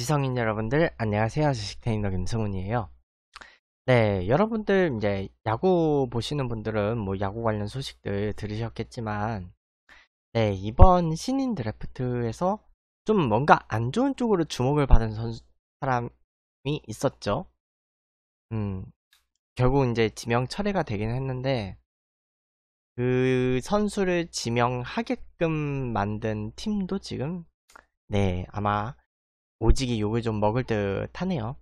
지성인 여러분들 안녕하세요 주식테이너 김승훈이에요 네 여러분들 이제 야구 보시는 분들은 뭐 야구 관련 소식들 들으셨겠지만 네 이번 신인 드래프트에서 좀 뭔가 안 좋은 쪽으로 주목을 받은 선수 사람이 있었죠 음 결국 이제 지명 철회가 되긴 했는데 그 선수를 지명하게끔 만든 팀도 지금 네 아마 오지기 욕을 좀 먹을 듯 하네요.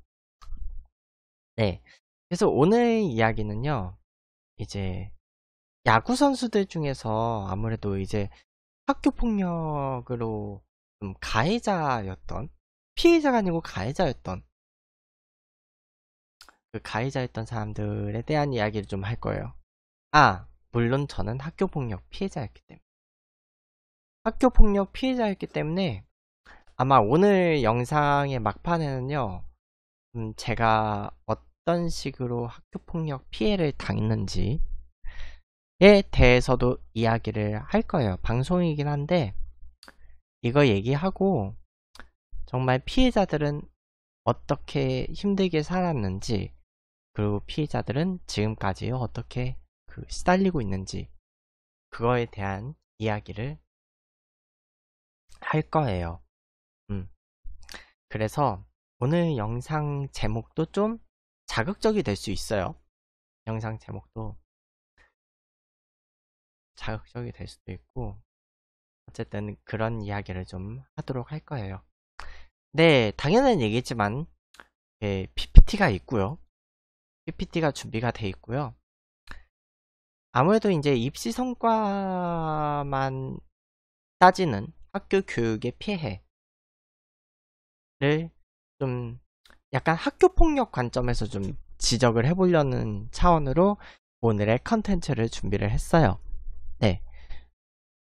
네. 그래서 오늘 이야기는요, 이제 야구 선수들 중에서 아무래도 이제 학교 폭력으로 좀 가해자였던 피해자가 아니고 가해자였던 그 가해자였던 사람들에 대한 이야기를 좀 할 거예요. 아, 물론 저는 학교 폭력 피해자였기 때문에 학교 폭력 피해자였기 때문에 아마 오늘 영상의 막판에는요, 음, 제가 어떤 식으로 학교폭력 피해를 당했는지에 대해서도 이야기를 할 거예요. 방송이긴 한데, 이거 얘기하고, 정말 피해자들은 어떻게 힘들게 살았는지, 그리고 피해자들은 지금까지 어떻게 그 시달리고 있는지, 그거에 대한 이야기를 할 거예요. 그래서 오늘 영상 제목도 좀 자극적이 될 수 있어요. 영상 제목도 자극적이 될 수도 있고 어쨌든 그런 이야기를 좀 하도록 할 거예요. 네, 당연한 얘기지만 예, PPT가 있고요. PPT가 준비가 돼 있고요. 아무래도 이제 입시 성과만 따지는 학교 교육의 피해 네. 좀 약간 학교 폭력 관점에서 좀 지적을 해보려는 차원으로 오늘의 컨텐츠를 준비를 했어요. 네.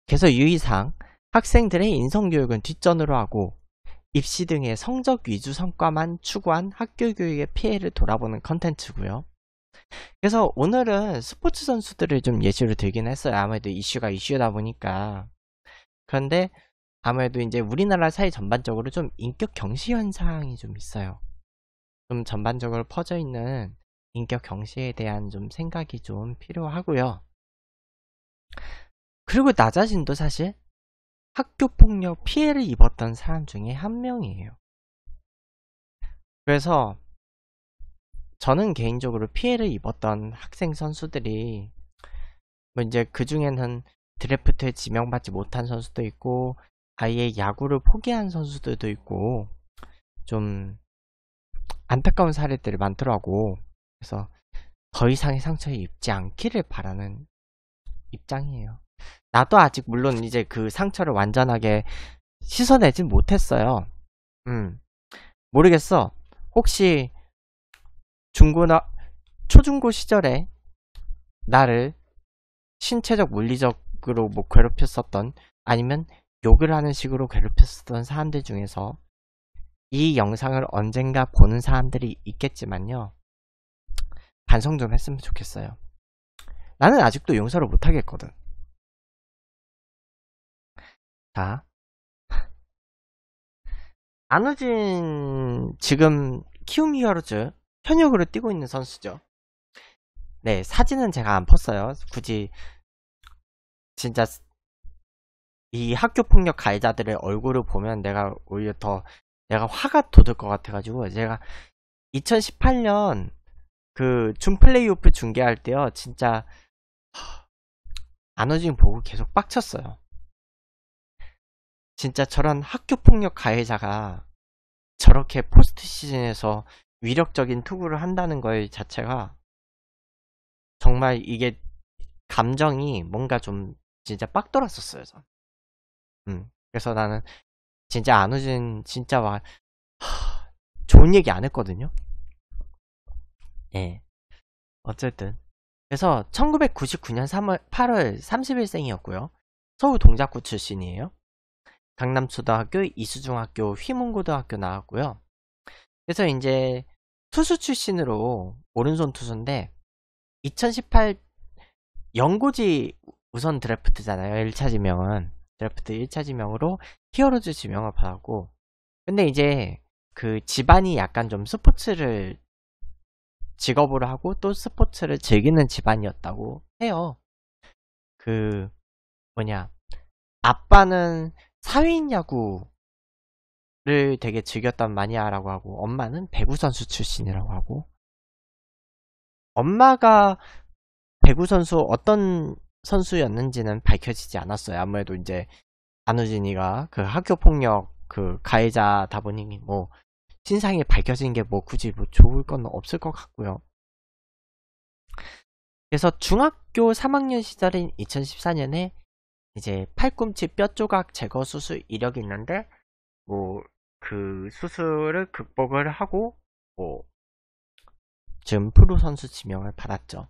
그래서 유의사항, 학생들의 인성교육은 뒷전으로 하고 입시 등의 성적 위주 성과만 추구한 학교 교육의 피해를 돌아보는 컨텐츠고요. 그래서 오늘은 스포츠 선수들을 좀 예시로 들긴 했어요. 아무래도 이슈가 이슈다 보니까. 그런데 아무래도 이제 우리나라 사회 전반적으로 좀 인격 경시 현상이 좀 있어요. 좀 전반적으로 퍼져 있는 인격 경시에 대한 좀 생각이 좀 필요하고요. 그리고 나 자신도 사실 학교 폭력 피해를 입었던 사람 중에 한 명이에요. 그래서 저는 개인적으로 피해를 입었던 학생 선수들이 뭐 이제 그 중에는 드래프트에 지명받지 못한 선수도 있고 아예 야구를 포기한 선수들도 있고 좀 안타까운 사례들이 많더라고. 그래서 더 이상의 상처 에 입지 않기를 바라는 입장이에요. 나도 아직 물론 이제 그 상처를 완전하게 씻어내진 못했어요. 음. 모르겠어. 혹시 중고나 초중고 시절에 나를 신체적 물리적으로 뭐 괴롭혔었던 아니면 욕을 하는 식으로 괴롭혔던 사람들 중에서 이 영상을 언젠가 보는 사람들이 있겠지만요. 반성 좀 했으면 좋겠어요. 나는 아직도 용서를 못하겠거든. 자. 안우진 지금 키움 히어로즈 현역으로 뛰고 있는 선수죠. 네, 사진은 제가 안펐어요 굳이 진짜 이 학교 폭력 가해자들의 얼굴을 보면 내가 오히려 더 내가 화가 돋을 것 같아가지고 제가 2018년 그 준 플레이오프 중계할 때요 진짜 안어진 보고 계속 빡쳤어요. 진짜 저런 학교 폭력 가해자가 저렇게 포스트 시즌에서 위력적인 투구를 한다는 거의 자체가 정말 이게 감정이 뭔가 좀 진짜 빡 돌았었어요. 전. 음. 그래서 나는 진짜 안우진 진짜 막 하, 좋은 얘기 안 했거든요. 예. 어쨌든 그래서 1999년 3월 8월 30일생이었고요. 서울 동작구 출신이에요. 강남초등학교, 이수중학교, 휘문고등학교 나왔고요. 그래서 이제 투수 출신으로 오른손 투수인데 2018 연고지 우선 드래프트잖아요. 1차 지명은. 드래프트 1차 지명으로 히어로즈 지명을 받았고 근데 이제 그 집안이 약간 좀 스포츠를 직업으로 하고 또 스포츠를 즐기는 집안이었다고 해요. 그 뭐냐 아빠는 사회인 야구를 되게 즐겼던 마니아라고 하고 엄마는 배구 선수 출신이라고 하고 엄마가 배구 선수 어떤 선수였는지는 밝혀지지 않았어요. 아무래도 이제 안우진이가 그 학교 폭력 그 가해자다 보니 뭐 신상이 밝혀진 게 뭐 굳이 뭐 좋을 건 없을 것 같고요. 그래서 중학교 3학년 시절인 2014년에 이제 팔꿈치 뼈 조각 제거 수술 이력이 있는데 뭐 그 수술을 극복을 하고 뭐 지금 프로 선수 지명을 받았죠.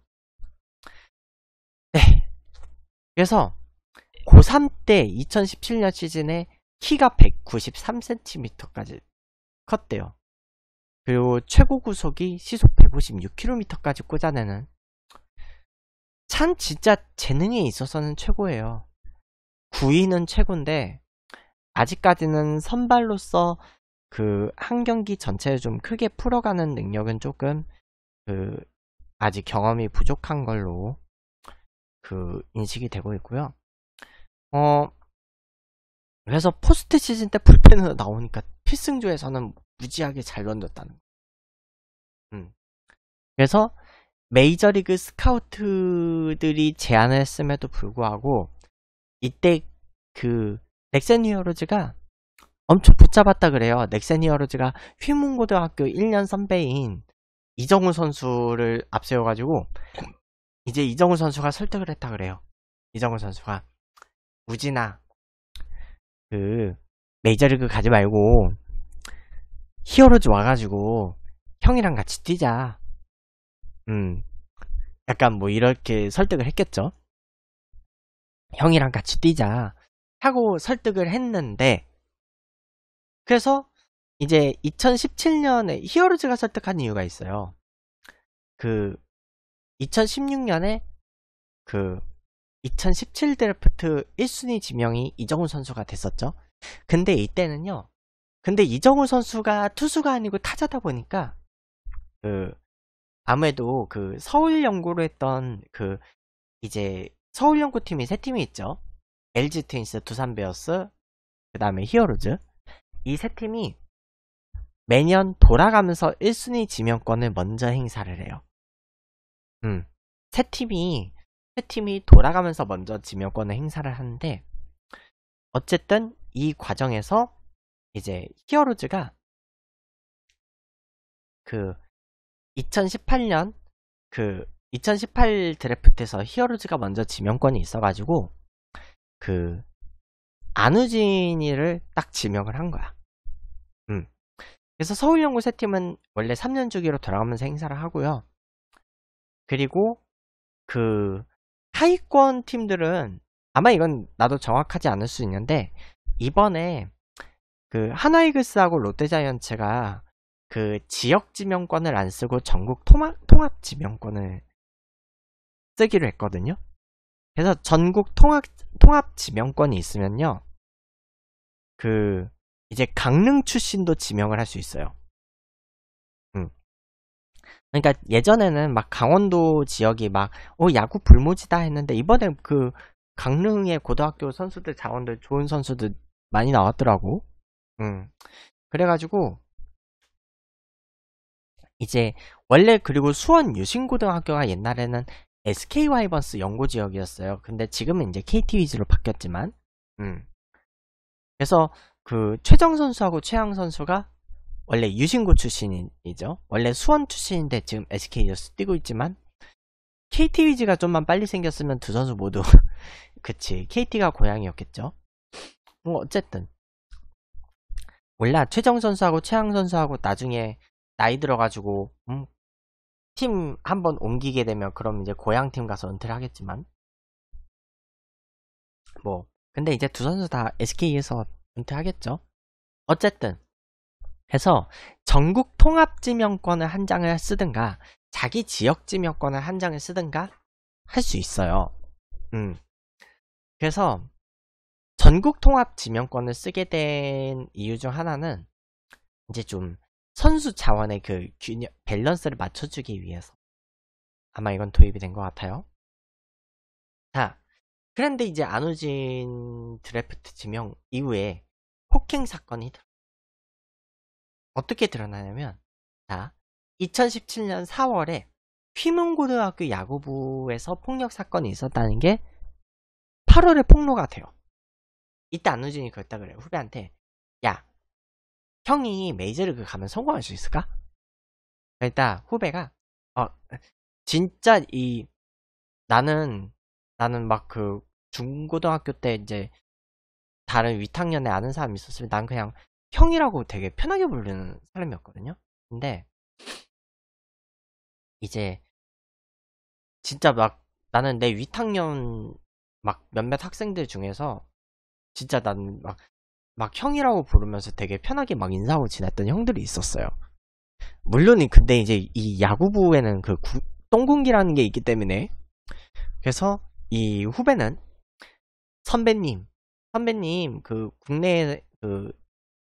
네, 그래서 고3 때 2017년 시즌에 키가 193cm까지 컸대요. 그리고 최고 구속이 시속 156km까지 꽂아내는 참 진짜 재능에 있어서는 최고예요. 9위는 최고인데 아직까지는 선발로서 그 한 경기 전체를 좀 크게 풀어가는 능력은 조금 그 아직 경험이 부족한 걸로 그 인식이 되고 있고요. 어 그래서 포스트 시즌 때 불펜으로 나오니까 필승조에서는 무지하게 잘 던졌다는. 음. 그래서 메이저리그 스카우트들이 제안을 했음에도 불구하고 이때 그 넥센 히어로즈가 엄청 붙잡았다 그래요. 넥센 히어로즈가 휘문고등학교 1년 선배인 이정우 선수를 앞세워가지고 이제 이정우 선수가 설득을 했다 그래요. 이정우 선수가 우진아 그 메이저리그 가지 말고 히어로즈 와가지고 형이랑 같이 뛰자. 음, 약간 뭐 이렇게 설득을 했겠죠. 형이랑 같이 뛰자 하고 설득을 했는데 그래서 이제 2017년에 히어로즈가 설득한 이유가 있어요. 그 2016년에 그 2017 드래프트 1순위 지명이 이정훈 선수가 됐었죠. 근데 이때는요. 근데 이정훈 선수가 투수가 아니고 타자다 보니까 그 아무래도 그 서울 연구로 했던 그 이제 서울 연구팀이 세 팀이 있죠. LG 트윈스, 두산 베어스, 그다음에 히어로즈. 이 세 팀이 매년 돌아가면서 1순위 지명권을 먼저 행사를 해요. 새 팀이 세 팀이 돌아가면서 먼저 지명권을 행사를 하는데 어쨌든 이 과정에서 이제 히어로즈가 그 2018년 그 2018 드래프트에서 히어로즈가 먼저 지명권이 있어가지고 그 안우진이를 딱 지명을 한 거야. 음. 그래서 서울연구새 팀은 원래 3년 주기로 돌아가면서 행사를 하고요. 그리고 그 하위권 팀들은 아마 이건 나도 정확하지 않을 수 있는데 이번에 그 하나이글스하고 롯데자이언츠가 그 지역 지명권을 안 쓰고 전국 통합, 통합 지명권을 쓰기로 했거든요. 그래서 전국 통합 통합 지명권이 있으면요. 그 이제 강릉 출신도 지명을 할 수 있어요. 그러니까 예전에는 막 강원도 지역이 막어 야구 불모지다 했는데 이번에 그 강릉의 고등학교 선수들 자원들 좋은 선수들 많이 나왔더라고. 음. 그래가지고 이제 원래 그리고 수원 유신고등학교가 옛날에는 SK 와이번스 연구 지역이었어요. 근데 지금은 이제 KT 위즈로 바뀌었지만, 음. 그래서 그 최정 선수하고 최양 선수가 원래 유신고 출신이죠. 원래 수원 출신인데 지금 SK 유스 뛰고 있지만 KT 위즈가 좀만 빨리 생겼으면 두 선수 모두 그치 KT가 고향이었겠죠. 뭐 어쨌든 몰라 최정 선수하고 최양 선수하고 나중에 나이 들어가지고 음, 팀 한번 옮기게 되면 그럼 이제 고향 팀 가서 은퇴를 하겠지만 뭐 근데 이제 두 선수 다 SK에서 은퇴하겠죠. 어쨌든 해서 전국 통합 지명권을 한 장을 쓰든가 자기 지역 지명권을 한 장을 쓰든가 할 수 있어요. 음. 그래서 전국 통합 지명권을 쓰게 된 이유 중 하나는 이제 좀 선수 자원의 그 균형, 밸런스를 맞춰주기 위해서 아마 이건 도입이 된 것 같아요. 자, 그런데 이제 안우진 드래프트 지명 이후에 폭행 사건이 어떻게 드러나냐면 자 2017년 4월에 휘문고등학교 야구부에서 폭력 사건이 있었다는 게 8월에 폭로가 돼요. 이때 안우진이 그랬다 그래요. 후배한테 야 형이 메이저리그 가면 성공할 수 있을까? 그러니 후배가 어 진짜 이 나는 나는 막 그 중고등학교 때 이제 다른 윗학년에 아는 사람이 있었으면 난 그냥 형이라고 되게 편하게 부르는 사람이었거든요. 근데 이제 진짜 막 나는 내 위탁년 막 몇몇 학생들 중에서 진짜 난 막 막 형이라고 부르면서 되게 편하게 막 인사하고 지냈던 형들이 있었어요. 물론 근데 이제 이 야구부에는 그 구, 똥공기라는 게 있기 때문에 그래서 이 후배는 선배님 선배님 그 국내 그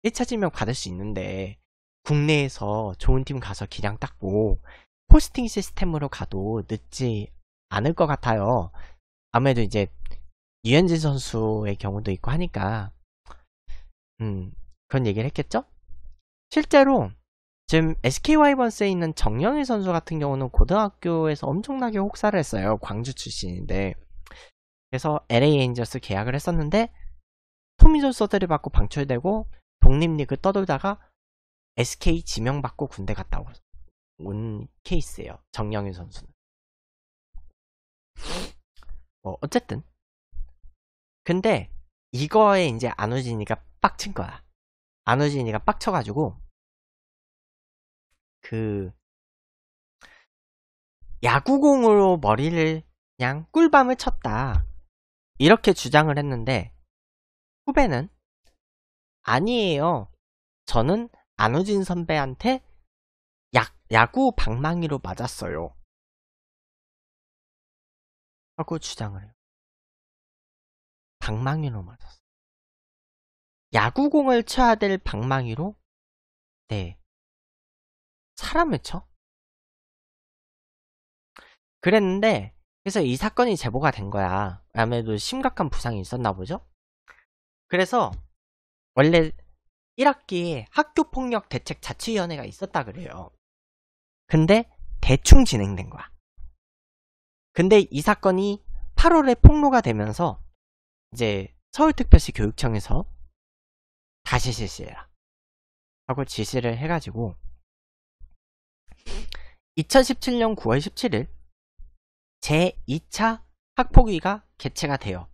1차 지명 받을 수 있는데 국내에서 좋은 팀 가서 기량 닦고 포스팅 시스템으로 가도 늦지 않을 것 같아요. 아무래도 이제 유현진 선수의 경우도 있고 하니까 음, 그런 얘기를 했겠죠? 실제로 지금 SK 와이번스에 있는 정영일 선수 같은 경우는 고등학교에서 엄청나게 혹사를 했어요. 광주 출신인데 그래서 LA 엔젤스 계약을 했었는데 토미존 서드를 받고 방출되고 독립리그 떠돌다가 SK 지명받고 군대 갔다 온, 케이스예요. 정영윤 선수는. 뭐 어쨌든 근데 이거에 이제 안우진이가 빡친 거야. 안우진이가 빡쳐가지고 그 야구공으로 머리를 그냥 꿀밤을 쳤다. 이렇게 주장을 했는데 후배는 아니에요. 저는 안우진 선배한테 약, 야구 방망이로 맞았어요. 라고 주장을 해요. 방망이로 맞았어. 요 야구공을 쳐야 될 방망이로? 네. 사람을 쳐? 그랬는데, 그래서 이 사건이 제보가 된 거야. 아무래도 심각한 부상이 있었나 보죠? 그래서 원래 1학기에 학교폭력 대책 자치위원회가 있었다 그래요. 근데 대충 진행된 거야. 근데 이 사건이 8월에 폭로가 되면서 이제 서울특별시 교육청에서 다시 실시해라. 하고 지시를 해가지고 2017년 9월 17일 제2차 학폭위가 개최가 돼요.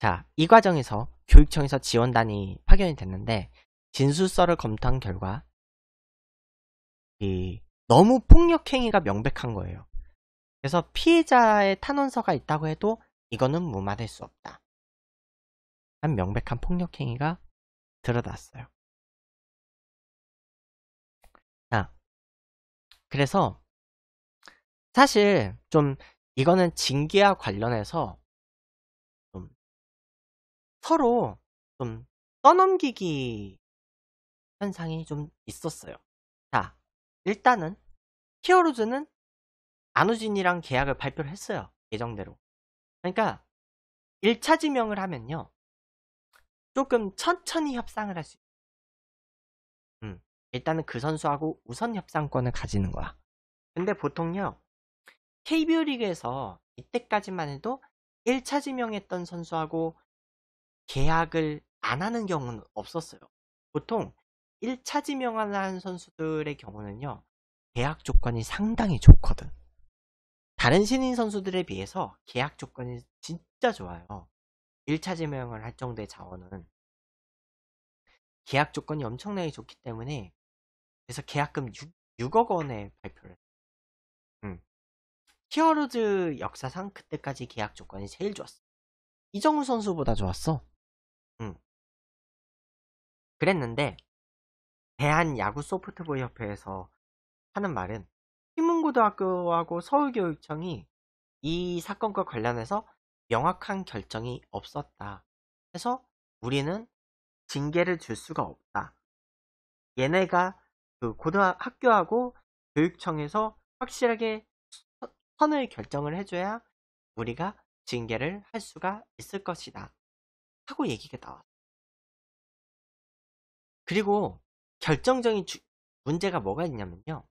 자, 이 과정에서 교육청에서 지원단이 파견이 됐는데 진술서를 검토한 결과 이 너무 폭력 행위가 명백한 거예요. 그래서 피해자의 탄원서가 있다고 해도 이거는 무마될 수 없다. 한 명백한 폭력 행위가 드러났어요. 자, 그래서 사실 좀 이거는 징계와 관련해서 서로 좀 떠넘기기 현상이 좀 있었어요. 자, 일단은 히어로즈는 안우진이랑 계약을 발표를 했어요. 예정대로. 그러니까 1차 지명을 하면요. 조금 천천히 협상을 할 수 있어요. 음, 일단은 그 선수하고 우선 협상권을 가지는 거야. 근데 보통요. KBO 리그에서 이때까지만 해도 1차 지명했던 선수하고 계약을 안 하는 경우는 없었어요. 보통 1차 지명을 한 선수들의 경우는요. 계약 조건이 상당히 좋거든. 다른 신인 선수들에 비해서 계약 조건이 진짜 좋아요. 1차 지명을 할 정도의 자원은 계약 조건이 엄청나게 좋기 때문에 그래서 계약금 6, 억 원에 발표를 했어요. 음. 히어로즈 역사상 그때까지 계약 조건이 제일 좋았어. 이정우 선수보다 좋았어. 그랬는데 대한야구소프트볼 협회에서 하는 말은 희문고등학교하고 서울교육청이 이 사건과 관련해서 명확한 결정이 없었다. 해서 우리는 징계를 줄 수가 없다. 얘네가 그 고등학교하고 교육청에서 확실하게 선을 결정을 해줘야 우리가 징계를 할 수가 있을 것이다. 하고 얘기가 나왔어. 그리고 결정적인 주, 문제가 뭐가 있냐면요.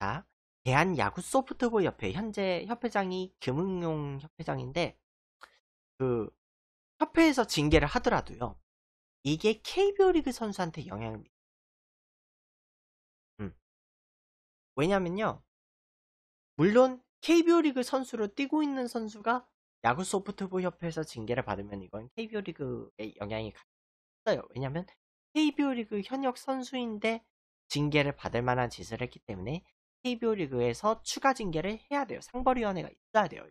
자, 대한 야구 소프트볼 협회 현재 협회장이 금응용 협회장인데 그 협회에서 징계를 하더라도요. 이게 KBO 리그 선수한테 영향을 미쳐. 음. 왜냐면요. 물론 KBO 리그 선수로 뛰고 있는 선수가 야구 소프트부 협회에서 징계를 받으면 이건 KBO 리그의 영향이 있어요. 왜냐면 하 KBO 리그 현역 선수인데 징계를 받을 만한 짓을 했기 때문에 KBO 리그에서 추가 징계를 해야 돼요. 상벌위원회가 있어야 돼요.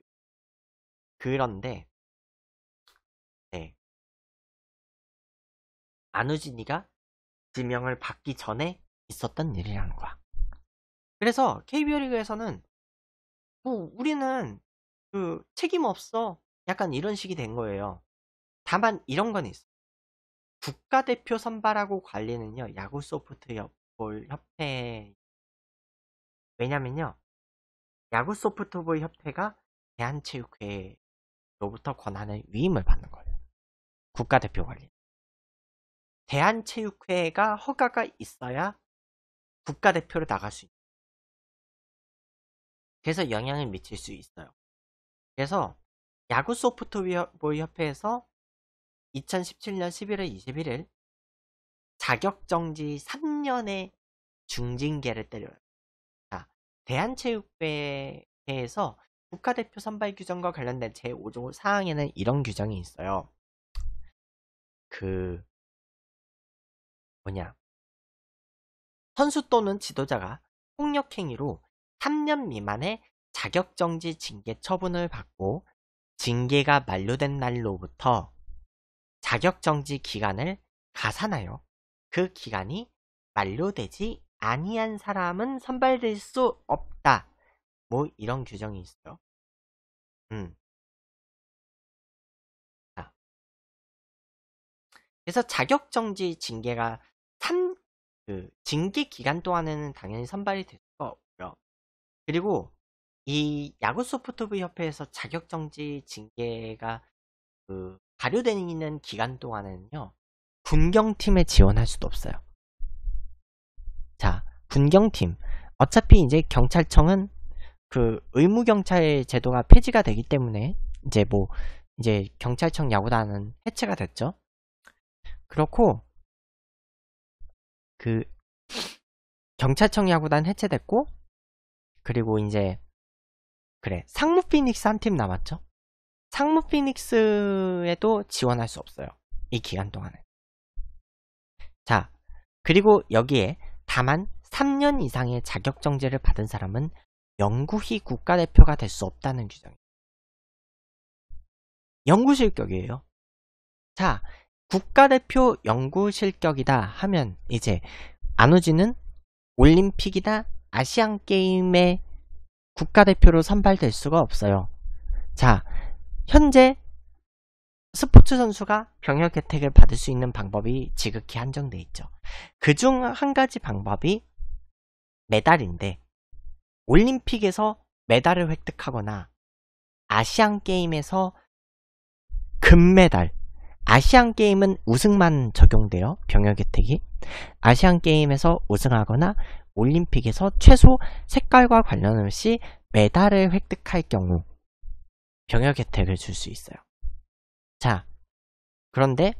그런데 네. 안우진이가 지명을 받기 전에 있었던 일이라는 거야. 그래서 KBO 리그에서는 뭐 우리는 그 책임 없어. 약간 이런 식이 된 거예요. 다만 이런 건 있어. 국가대표 선발하고 관리는요, 야구소프트 볼 협회. 왜냐면요, 야구소프트볼 협회가 대한체육회로부터 권한을 위임을 받는 거예요. 국가대표 관리. 대한체육회가 허가가 있어야 국가대표로 나갈 수있어 그래서 영향을 미칠 수 있어요. 그래서 야구 소프트웨어 협회에서 2017년 11월 21일 자격정지 3년의 중징계를 때려요. 자, 대한체육회에서 국가대표 선발 규정과 관련된 제5조 사항에는 이런 규정이 있어요. 그 뭐냐 선수 또는 지도자가 폭력행위로 3년 미만의 자격정지 징계 처분을 받고 징계가 만료된 날로부터 자격정지 기간을 가산하여 그 기간이 만료되지 아니한 사람은 선발될 수 없다. 뭐 이런 규정이 있어요. 음. 자. 그래서 자격정지 징계가 3, 그 징계 기간 동안에는 당연히 선발이 될 수가 없고요. 그리고 이 야구 소프트부 협회에서 자격 정지 징계가 그 발효되는 기간 동안에는요 군경팀에 지원할 수도 없어요. 자, 군경팀 어차피 이제 경찰청은 그 의무 경찰 제도가 폐지가 되기 때문에 이제 뭐 이제 경찰청 야구단은 해체가 됐죠. 그렇고 그 경찰청 야구단 해체됐고 그리고 이제 그래 상무 피닉스 한 팀 남았죠? 상무 피닉스에도 지원할 수 없어요. 이 기간 동안은. 자, 그리고 여기에 다만 3년 이상의 자격 정지를 받은 사람은 영구히 국가대표가 될 수 없다는 규정입니다. 영구실격이에요. 자, 국가대표 영구실격이다 하면 이제 안우진은 올림픽이다 아시안게임에 국가대표로 선발될 수가 없어요. 자, 현재 스포츠 선수가 병역 혜택을 받을 수 있는 방법이 지극히 한정돼 있죠. 그 중 한 가지 방법이 메달인데 올림픽에서 메달을 획득하거나 아시안 게임에서 금메달 아시안 게임은 우승만 적용돼요. 병역 혜택이. 아시안 게임에서 우승하거나 올림픽에서 최소 색깔과 관련없이 메달을 획득할 경우 병역 혜택을 줄 수 있어요. 자, 그런데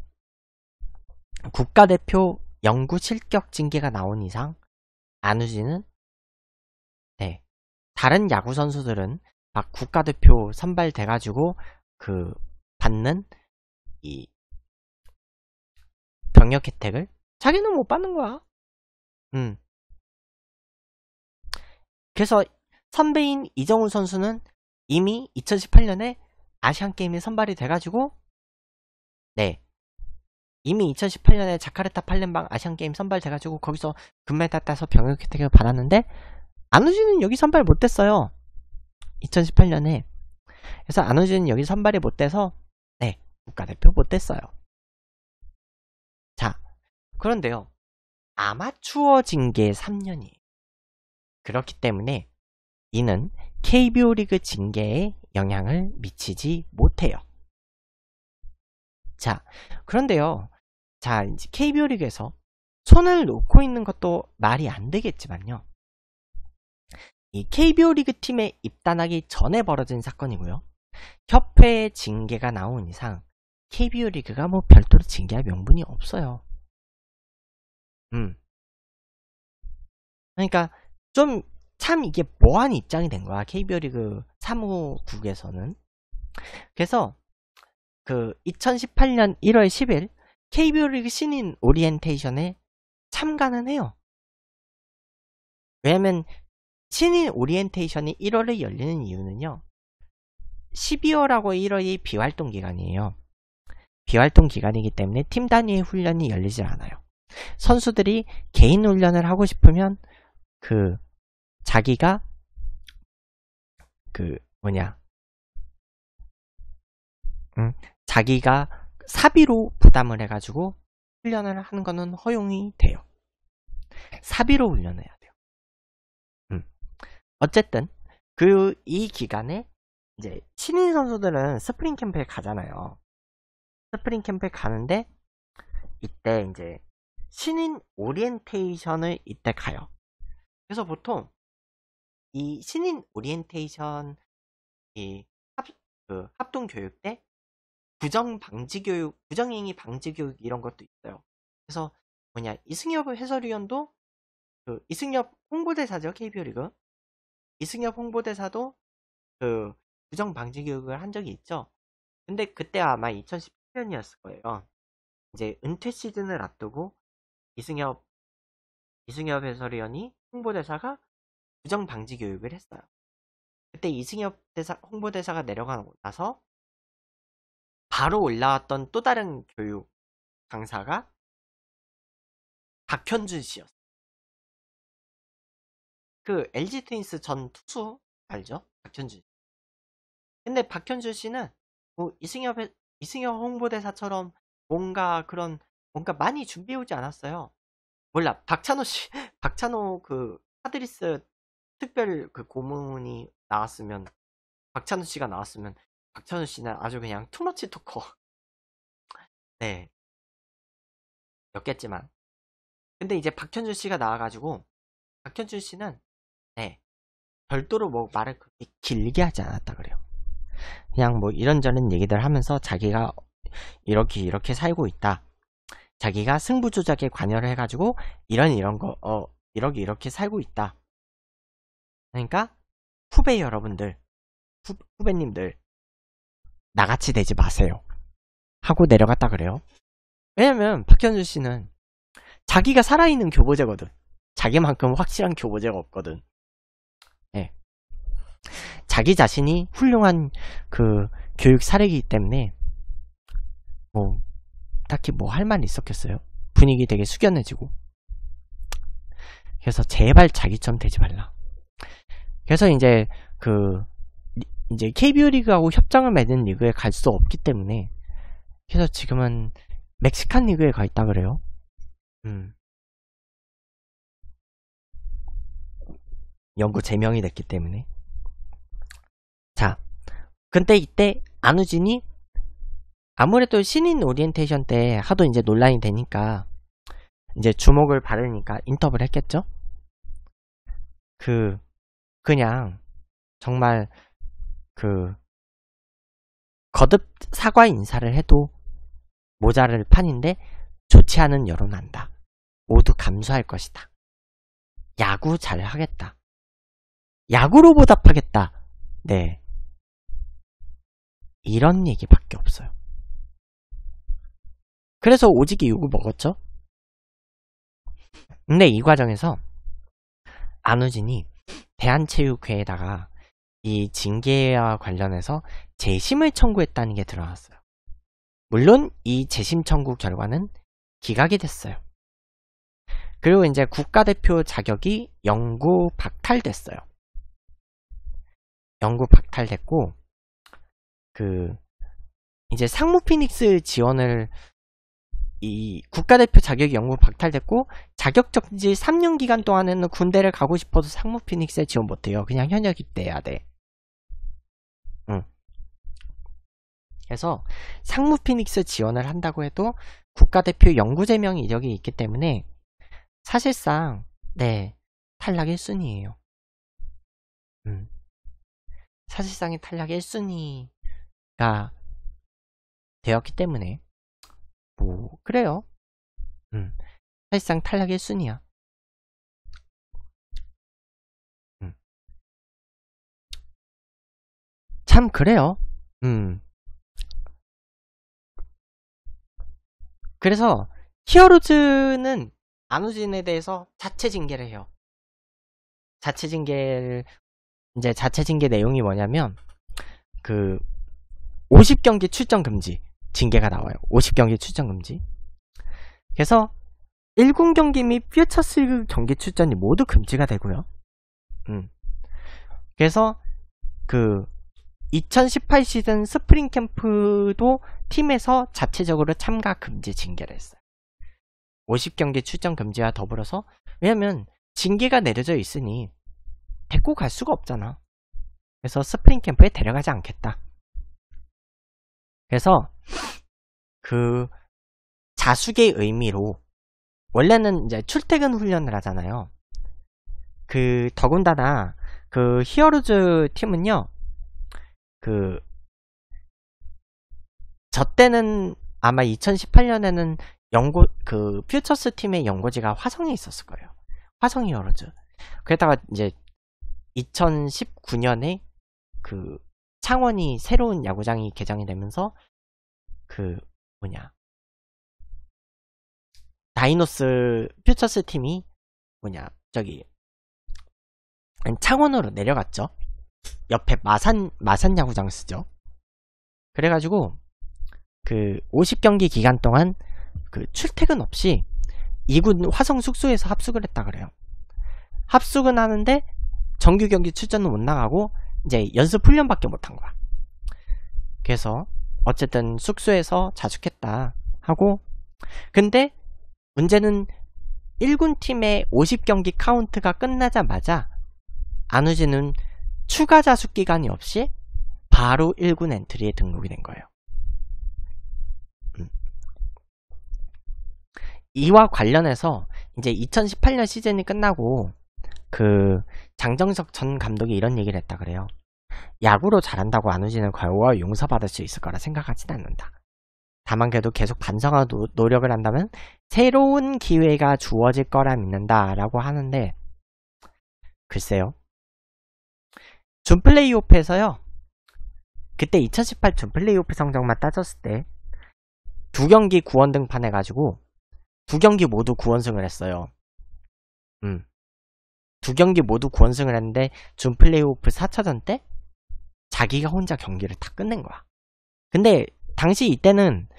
국가대표 영구 실격 징계가 나온 이상 안우진은 네, 다른 야구 선수들은 막 국가대표 선발돼 가지고 그 받는 이 병역 혜택을 자기는 못 받는 거야. 음. 그래서 선배인 이정훈 선수는 이미 2018년에 아시안 게임에 선발이 돼가지고 네 이미 2018년에 자카르타 팔렘방 아시안 게임 선발 돼가지고 거기서 금메달 따서 병역 혜택을 받았는데 안우진은 여기 선발 못 됐어요. 2018년에 그래서 안우진은 여기 선발이 못 돼서 네 국가대표 못 됐어요. 자 그런데요 아마추어 징계 3년이 그렇기 때문에 이는 KBO 리그 징계에 영향을 미치지 못해요. 자, 그런데요. 자, 이제 KBO 리그에서 손을 놓고 있는 것도 말이 안 되겠지만요. 이 KBO 리그 팀에 입단하기 전에 벌어진 사건이고요. 협회의 징계가 나온 이상 KBO 리그가 뭐 별도로 징계할 명분이 없어요. 음. 그러니까 좀참 이게 뭐한 입장이 된 거야. KBO 리그 사무국에서는. 그래서 그 2018년 1월 10일 KBO 리그 신인 오리엔테이션에 참가는 해요. 왜냐면 신인 오리엔테이션이 1월에 열리는 이유는요. 12월하고 1월이 비활동 기간이에요. 비활동 기간이기 때문에 팀 단위의 훈련이 열리질 않아요. 선수들이 개인 훈련을 하고 싶으면 그 자기가 그 뭐냐 음, 자기가 사비로 부담을 해가지고 훈련을 하는 거는 허용이 돼요. 사비로 훈련해야 돼요. 음. 어쨌든 그 이 기간에 이제 신인 선수들은 스프링 캠프에 가잖아요. 스프링 캠프에 가는데 이때 이제 신인 오리엔테이션을 이때 가요. 그래서 보통 이 신인 오리엔테이션이 합, 그 합동 교육 때 부정 방지 교육, 부정행위 방지 교육 이런 것도 있어요. 그래서 뭐냐 이승엽 해설위원도 그 이승엽 홍보대사죠 KBO 리그 이승엽 홍보대사도 그 부정 방지 교육을 한 적이 있죠. 근데 그때 아마 2017년이었을 거예요. 이제 은퇴 시즌을 앞두고 이승엽 이승엽 해설위원이 홍보대사가 부정 방지 교육을 했어요. 그때 이승엽 대사, 홍보대사가 내려가고 나서 바로 올라왔던 또 다른 교육 강사가 박현준 씨였어요. 그 LG 트윈스 전 투수 알죠? 박현준. 근데 박현준 씨는 뭐 이승엽 이승엽 홍보대사처럼 뭔가 그런 뭔가 많이 준비해오지 않았어요. 몰라 박찬호 씨 박찬호 그 하드리스 특별 그 고문이 나왔으면 박찬우 씨가 나왔으면 박찬우 씨는 아주 그냥 투머치 토커 네 였겠지만 근데 이제 박현준 씨가 나와가지고 박현준 씨는 네 별도로 뭐 말을 그렇게 길게 하지 않았다 그래요 그냥 뭐 이런저런 얘기들 하면서 자기가 이렇게 이렇게 살고 있다 자기가 승부조작에 관여를 해가지고 이런 이런 거어 이렇게 이렇게 살고 있다 그러니까 후배 여러분들, 후, 후배님들 나같이 되지 마세요. 하고 내려갔다 그래요. 왜냐면 박현준 씨는 자기가 살아있는 교보제거든. 자기만큼 확실한 교보제가 없거든. 네. 자기 자신이 훌륭한 그 교육 사례이기 때문에 뭐 딱히 뭐 할 말이 있었겠어요. 분위기 되게 숙연해지고. 그래서 제발 자기처럼 되지 말라. 그래서 이제 그 이제 KBO 리그하고 협정을 맺은 리그에 갈 수 없기 때문에 그래서 지금은 멕시칸 리그에 가 있다 그래요. 음. 연구 제명이 됐기 때문에. 자, 근데 이때 안우진이 아무래도 신인 오리엔테이션 때 하도 이제 논란이 되니까 이제 주목을 받으니까 인터뷰를 했겠죠? 그 그냥 정말 그 거듭 사과 인사를 해도 모자를 판인데 좋지 않은 여론한다. 모두 감수할 것이다. 야구 잘 하겠다. 야구로 보답하겠다. 네. 이런 얘기밖에 없어요. 그래서 오직이 욕을 먹었죠. 근데 이 과정에서 안우진이 대한체육회에다가 이 징계와 관련해서 재심을 청구했다는 게 들어왔어요. 물론 이 재심 청구 결과는 기각이 됐어요. 그리고 이제 국가대표 자격이 영구 박탈됐어요. 영구 박탈됐고 그 이제 상무 피닉스 지원을 이 국가대표 자격이 영구 박탈됐고 자격정지 3년 기간 동안에는 군대를 가고 싶어도 상무 피닉스에 지원 못해요. 그냥 현역 입대해야 돼. 그래서 상무 피닉스 지원을 한다고 해도 국가대표 영구제명 이력이 있기 때문에 사실상 네 탈락 1순위예요. 음. 사실상의 탈락 1순위가 되었기 때문에 뭐 그래요. 음, 사실상 탈락의 순이야. 음. 참 그래요. 음. 그래서 히어로즈는 안우진에 대해서 자체 징계를 해요. 자체 징계를 이제 자체 징계 내용이 뭐냐면 그 50경기 출전 금지. 징계가 나와요. 50경기 출전 금지. 그래서 1군 경기 및 퓨처스 경기 출전이 모두 금지가 되고요. 음. 그래서 그 2018 시즌 스프링 캠프도 팀에서 자체적으로 참가 금지 징계를 했어요. 50경기 출전 금지와 더불어서 왜냐면 징계가 내려져 있으니 데리고 갈 수가 없잖아. 그래서 스프링 캠프에 데려가지 않겠다. 그래서 그 자숙의 의미로 원래는 이제 출퇴근 훈련을 하잖아요. 그 더군다나 그 히어로즈 팀은요. 그 저 때는 아마 2018년에는 연고 그 퓨처스 팀의 연고지가 화성에 있었을 거예요. 화성 히어로즈. 그러다가 이제 2019년에 그 창원이 새로운 야구장이 개장이 되면서 그 뭐냐 다이노스 퓨처스 팀이 뭐냐 저기 창원으로 내려갔죠. 옆에 마산 마산 야구장 쓰죠. 그래가지고 그 50경기 기간 동안 그 출퇴근 없이 이군 화성 숙소에서 합숙을 했다 그래요. 합숙은 하는데 정규 경기 출전은 못 나가고 이제 연습 훈련밖에 못한 거야. 그래서 어쨌든 숙소에서 자숙했다 하고 근데 문제는 1군 팀의 50경기 카운트가 끝나자마자 안우진은 추가 자숙 기간이 없이 바로 1군 엔트리에 등록이 된 거예요. 음. 이와 관련해서 이제 2018년 시즌이 끝나고 그 장정석 전 감독이 이런 얘기를 했다 그래요. 야구로 잘한다고 안우진은 과거와 용서받을 수 있을 거라 생각하진 않는다. 다만 그래도 계속 반성하고 노력을 한다면 새로운 기회가 주어질 거라 믿는다라고 하는데 글쎄요. 준 플레이오프에서요. 그때 2018준 플레이오프 성적만 따졌을 때 두 경기 구원 등판 해가지고 두 경기 모두 구원승을 했어요. 음. 두 경기 모두 구원승을 했는데 준 플레이오프 4차전 때 자기가 혼자 경기를 다 끝낸 거야. 근데 당시 이때는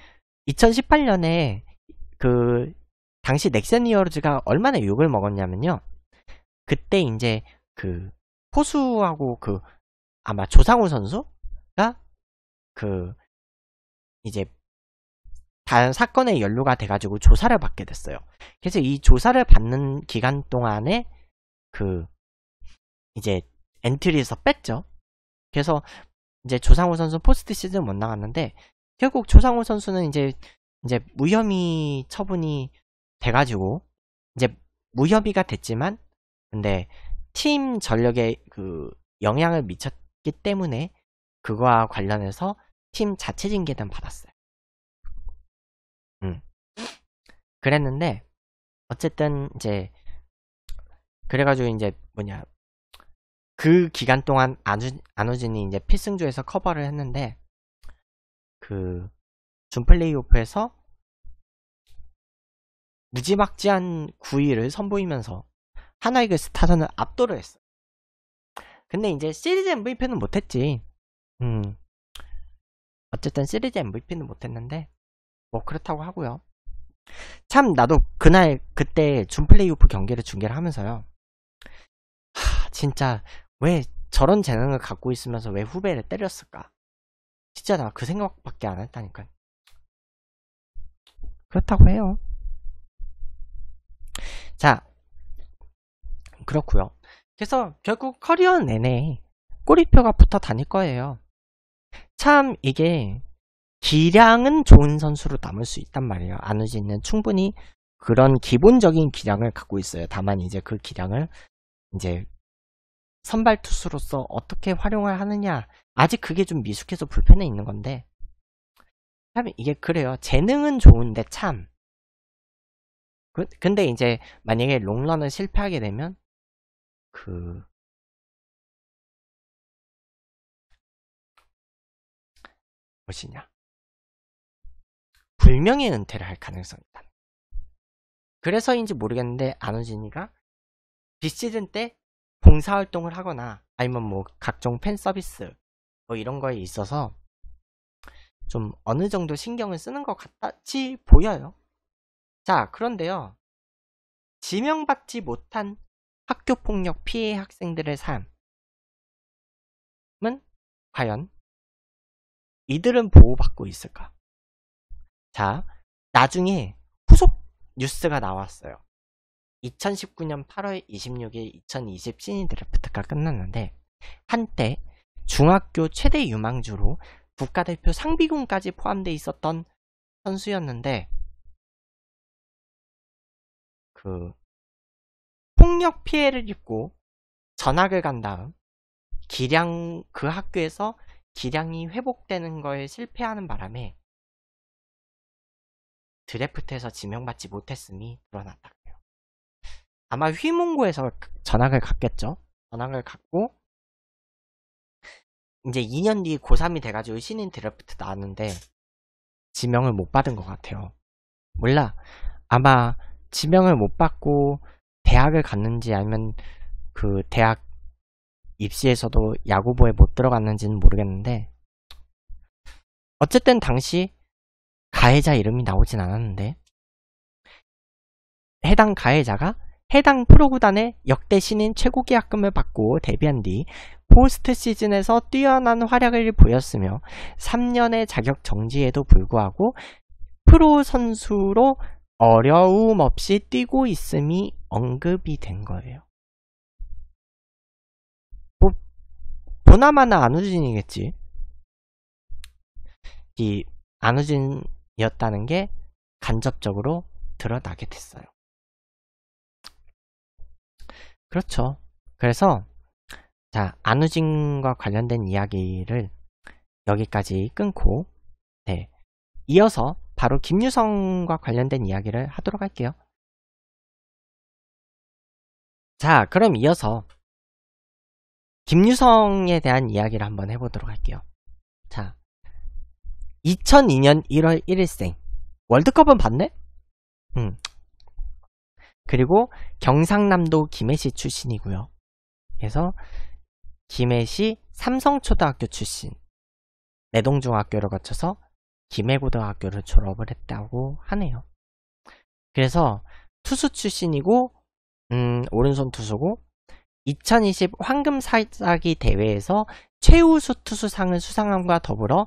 2018년에 그 당시 넥센 이어즈가 얼마나 욕을 먹었냐면요. 그때 이제 그 포수하고 그 아마 조상우 선수가 그 이제 다른 사건의 연루가 돼가지고 조사를 받게 됐어요. 그래서 이 조사를 받는 기간 동안에 그 이제 엔트리에서 뺐죠. 그래서 이제 조상우 선수 포스트 시즌 못 나갔는데 결국 조상우 선수는 이제 이제 무혐의 처분이 돼가지고 이제 무혐의가 됐지만 근데 팀 전력에 그 영향을 미쳤기 때문에 그거와 관련해서 팀 자체 징계단 받았어요. 음. 그랬는데 어쨌든 이제 그래가지고 이제 뭐냐 그 기간 동안 안우, 안우진이 이제 필승조에서 커버를 했는데 그 준플레이오프에서 무지막지한 9위를 선보이면서 하나이글스 그 타선을 압도를 했어. 근데 이제 시리즈 MVP는 못했지. 음. 어쨌든 시리즈 MVP는 못했는데 뭐 그렇다고 하고요. 참 나도 그날 그때 준플레이오프 경기를 중계를 하면서요. 하, 진짜 왜 저런 재능을 갖고 있으면서 왜 후배를 때렸을까? 진짜 나 그 생각밖에 안 했다니까. 그렇다고 해요. 자, 그렇고요. 그래서 결국 커리어 내내 꼬리표가 붙어 다닐 거예요. 참 이게 기량은 좋은 선수로 남을 수 있단 말이에요. 안우진은 충분히 그런 기본적인 기량을 갖고 있어요. 다만 이제 그 기량을 이제 선발 투수로서 어떻게 활용을 하느냐 아직 그게 좀 미숙해서 불편해 있는 건데 참 이게 그래요 재능은 좋은데 참 그, 근데 이제 만약에 롱런을 실패하게 되면 그 무엇이냐 불명의 은퇴를 할 가능성이 있다 그래서인지 모르겠는데 안우진이가 비시즌 때 봉사활동을 하거나 아니면 뭐 각종 팬 서비스 뭐 이런 거에 있어서 좀 어느 정도 신경을 쓰는 것 같지 보여요. 자, 그런데요. 지명받지 못한 학교폭력 피해 학생들의 삶은 과연 이들은 보호받고 있을까? 자, 나중에 후속 뉴스가 나왔어요. 2019년 8월 26일 2020 시니 드래프트가 끝났는데 한때 중학교 최대 유망주로 국가대표 상비군까지 포함돼 있었던 선수였는데 그 폭력 피해를 입고 전학을 간 다음 기량 그 학교에서 기량이 회복되는 거에 실패하는 바람에 드래프트에서 지명받지 못했음이 드러났다. 아마 휘문고에서 전학을 갔겠죠. 전학을 갔고 이제 2년 뒤 고3이 돼가지고 신인 드래프트 나왔는데 지명을 못 받은 것 같아요. 몰라. 아마 지명을 못 받고 대학을 갔는지 아니면 그 대학 입시에서도 야구부에 못 들어갔는지는 모르겠는데 어쨌든 당시 가해자 이름이 나오진 않았는데 해당 가해자가 해당 프로구단의 역대 신인 최고 계약금을 받고 데뷔한 뒤 포스트 시즌에서 뛰어난 활약을 보였으며 3년의 자격 정지에도 불구하고 프로 선수로 어려움 없이 뛰고 있음이 언급이 된 거예요. 뭐, 보나마나 안우진이겠지. 이 안우진이었다는 게 간접적으로 드러나게 됐어요. 그렇죠. 그래서 자 안우진과 관련된 이야기를 여기까지 끊고 네. 이어서 바로 김유성과 관련된 이야기를 하도록 할게요. 자 그럼 이어서 김유성에 대한 이야기를 한번 해보도록 할게요. 자 2002년 1월 1일생 월드컵은 봤네? 음, 그리고 경상남도 김해시 출신이고요. 그래서 김해시 삼성초등학교 출신, 내동중학교를 거쳐서 김해고등학교를 졸업을 했다고 하네요. 그래서 투수 출신이고, 음, 오른손 투수고, 2020 황금사자기 대회에서 최우수 투수상을 수상함과 더불어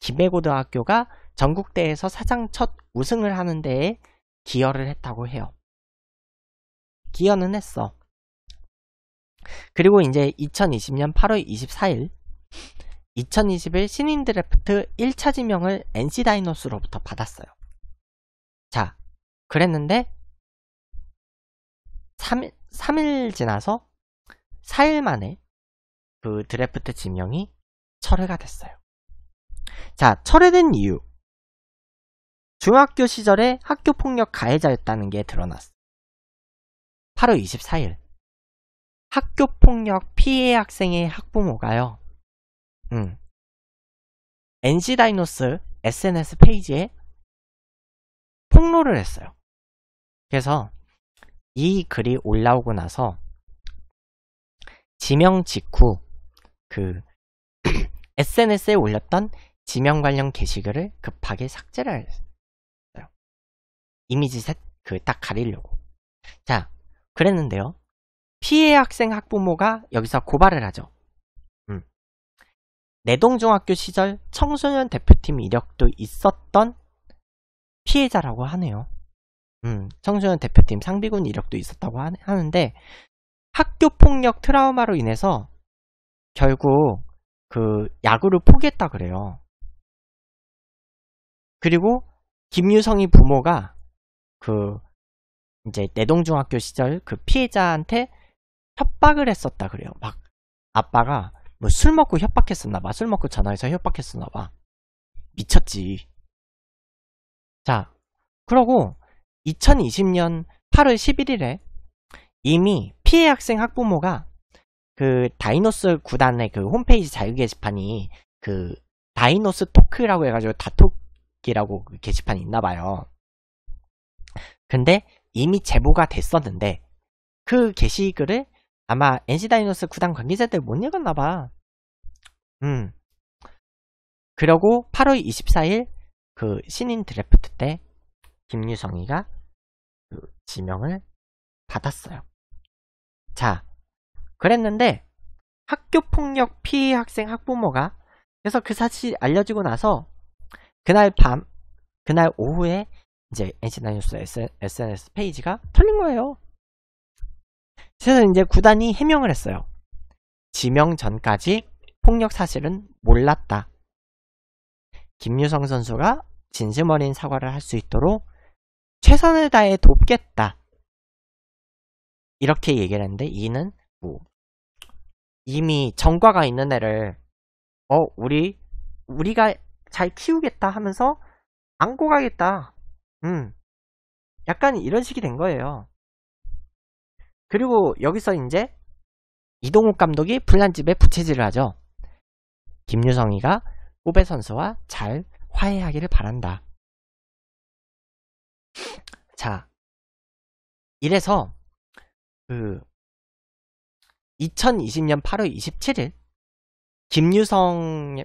김해고등학교가 전국대회에서 사장 첫 우승을 하는 데에 기여를 했다고 해요. 기여는 했어. 그리고 이제 2020년 8월 24일 2021 신인 드래프트 1차 지명을 NC 다이노스로부터 받았어요. 자, 그랬는데 3일, 3일 지나서 4일 만에 그 드래프트 지명이 철회가 됐어요. 자, 철회된 이유. 중학교 시절에 학교폭력 가해자였다는 게 드러났어. 8월 24일 학교폭력 피해 학생의 학부모가요. 음. NC 다이노스 SNS 페이지에 폭로를 했어요. 그래서 이 글이 올라오고 나서 지명 직후 그 SNS에 올렸던 지명 관련 게시글을 급하게 삭제를 했어요. 이미지 셋그 딱 가리려고. 그랬는데요. 피해 학생 학부모가 여기서 고발을 하죠. 음. 내동중학교 시절 청소년 대표팀 이력도 있었던 피해자라고 하네요. 음, 청소년 대표팀 상비군 이력도 있었다고 하, 하는데 학교 폭력 트라우마로 인해서 결국 그 야구를 포기했다 그래요. 그리고 김유성이 부모가 그 이제 내동중학교 시절 그 피해자한테 협박을 했었다 그래요. 막 아빠가 뭐 술 먹고 협박했었나 봐. 술 먹고 전화해서 협박했었나 봐. 미쳤지. 자, 그러고 2020년 8월 11일에 이미 피해 학생 학부모가 그 다이노스 구단의 그 홈페이지 자유 게시판이 그 다이노스 토크라고 해가지고 다톡이라고 그 게시판이 있나 봐요. 근데 이미 제보가 됐었는데 그 게시글을 아마 NC 다이노스 구단 관계자들 못 읽었나 봐. 음. 그리고 8월 24일 그 신인 드래프트 때 김유성이가 그 지명을 받았어요. 자, 그랬는데 학교 폭력 피해 학생 학부모가 그래서 그 사실 알려지고 나서 그날 밤 그날 오후에 이제 엔시나뉴스 SNS 페이지가 털린 거예요. 그래서 이제 구단이 해명을 했어요. 지명 전까지 폭력 사실은 몰랐다. 김유성 선수가 진심 어린 사과를 할 수 있도록 최선을 다해 돕겠다. 이렇게 얘기를 했는데 이는 뭐 이미 전과가 있는 애를 어 우리 우리가 잘 키우겠다 하면서 안고 가겠다 음, 약간 이런 식이 된 거예요. 그리고 여기서 이제 이동욱 감독이 불란집에 부채질을 하죠. 김유성이가 꼬배 선수와 잘 화해하기를 바란다. 자, 이래서 그 2020년 8월 27일 김유성의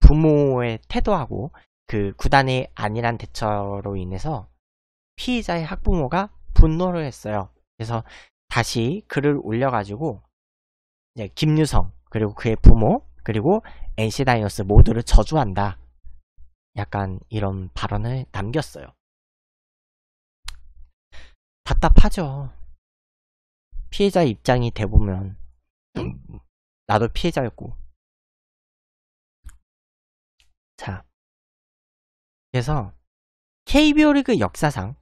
부모의 태도하고 그 구단의 안일한 대처로 인해서 피의자의 학부모가 분노를 했어요. 그래서 다시 글을 올려가지고 이제 김유성 그리고 그의 부모 그리고 NC 다이너스 모두를 저주한다. 약간 이런 발언을 남겼어요. 답답하죠. 피해자 입장이 돼보면 나도 피해자였고. 자, 그래서 KBO 리그 역사상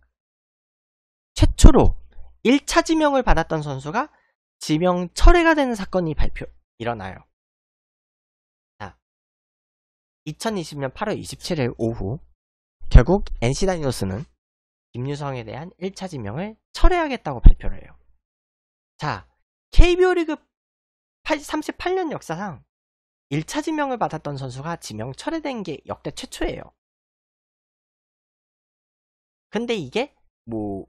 최초로 1차 지명을 받았던 선수가 지명 철회가 되는 사건이 발표 일어나요. 자, 2020년 8월 27일 오후 결국 NC 다니노스는 김유성에 대한 1차 지명을 철회하겠다고 발표를 해요. 자, KBO 리그 38년 역사상 1차 지명을 받았던 선수가 지명 철회된 게 역대 최초예요. 근데 이게 뭐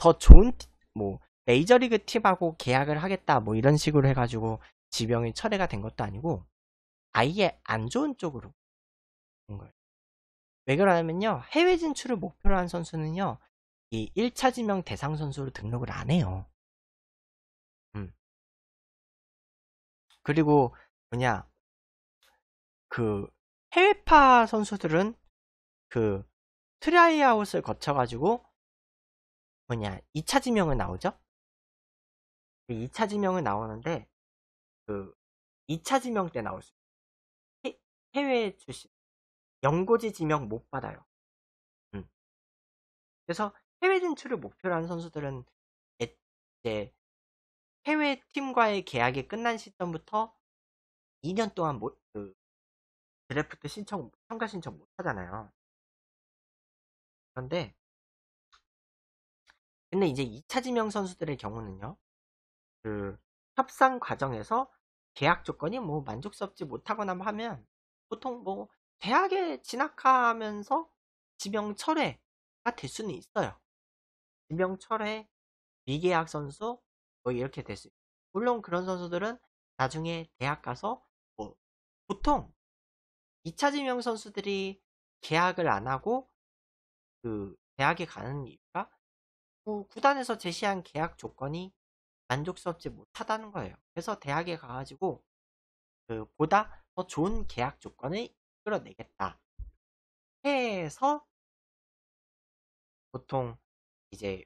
더 좋은 뭐 메이저리그 팀하고 계약을 하겠다 뭐 이런 식으로 해가지고 지병이 철회가 된 것도 아니고 아예 안 좋은 쪽으로 온 거예요. 왜 그러냐면요 해외 진출을 목표로 한 선수는요 이 1차 지명 대상 선수로 등록을 안 해요. 음. 그리고 뭐냐 그 해외파 선수들은 그 트라이아웃을 거쳐가지고 뭐냐 2차 지명은 나오죠 2차 그 지명은 나오는데 그 2차 지명 때 나올 수 있어요 해외 출신 연고지 지명 못 받아요 음. 그래서 해외 진출을 목표로 한 선수들은 이제 해외 팀과의 계약이 끝난 시점부터 2년 동안 못, 그 드래프트 신청 참가 신청 못 하잖아요 그런데 근데 이제 2차 지명 선수들의 경우는요. 그 협상 과정에서 계약 조건이 뭐 만족스럽지 못하거나 뭐 하면 보통 뭐 대학에 진학하면서 지명 철회가 될 수는 있어요. 지명 철회, 미계약 선수 뭐 이렇게 될수 물론 그런 선수들은 나중에 대학 가서 뭐 보통 2차 지명 선수들이 계약을 안 하고 그 대학에 가는 이유가 뭐 구단에서 제시한 계약 조건이 만족스럽지 못하다는 거예요. 그래서 대학에 가가지고 그 보다 더 좋은 계약 조건을 이끌어내겠다 해서 보통 이제